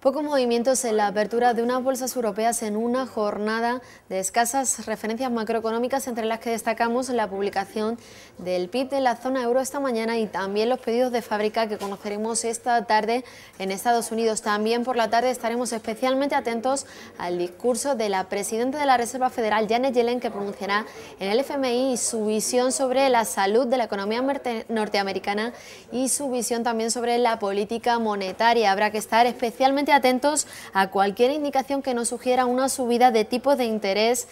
Pocos movimientos en la apertura de unas bolsas europeas en una jornada de escasas referencias macroeconómicas, entre las que destacamos la publicación del PIB de la zona euro esta mañana y también los pedidos de fábrica que conoceremos esta tarde en Estados Unidos. También por la tarde estaremos especialmente atentos al discurso de la presidenta de la Reserva Federal, Janet Yellen, que pronunciará en el FMI su visión sobre la salud de la economía norteamericana y su visión también sobre la política monetaria. Habrá que estar especialmente atentos a cualquier indicación que nos sugiera una subida de tipo de interés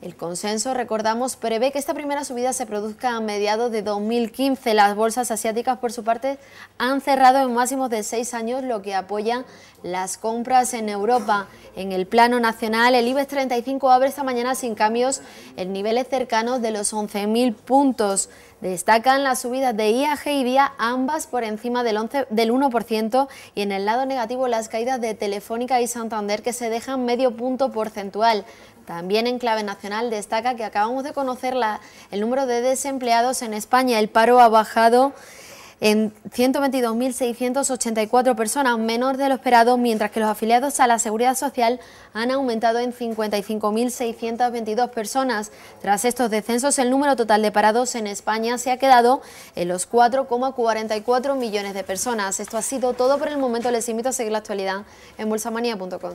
el consenso, recordamos, prevé que esta primera subida se produzca a mediados de 2015. Las bolsas asiáticas, por su parte, han cerrado en máximos de seis años, lo que apoya las compras en Europa. En el plano nacional, el IBEX 35 abre esta mañana sin cambios en niveles cercanos de los 11.000 puntos. Destacan las subidas de IAG y DIA, ambas por encima del, del 1%, y en el lado negativo las caídas de Telefónica y Santander, que se dejan medio punto porcentual. También en clave nacional destaca que acabamos de conocer el número de desempleados en España. El paro ha bajado en 122.684 personas, menor de lo esperado, mientras que los afiliados a la Seguridad Social han aumentado en 55.622 personas. Tras estos descensos, el número total de parados en España se ha quedado en los 4,44 millones de personas. Esto ha sido todo por el momento. Les invito a seguir la actualidad en bolsamanía.com.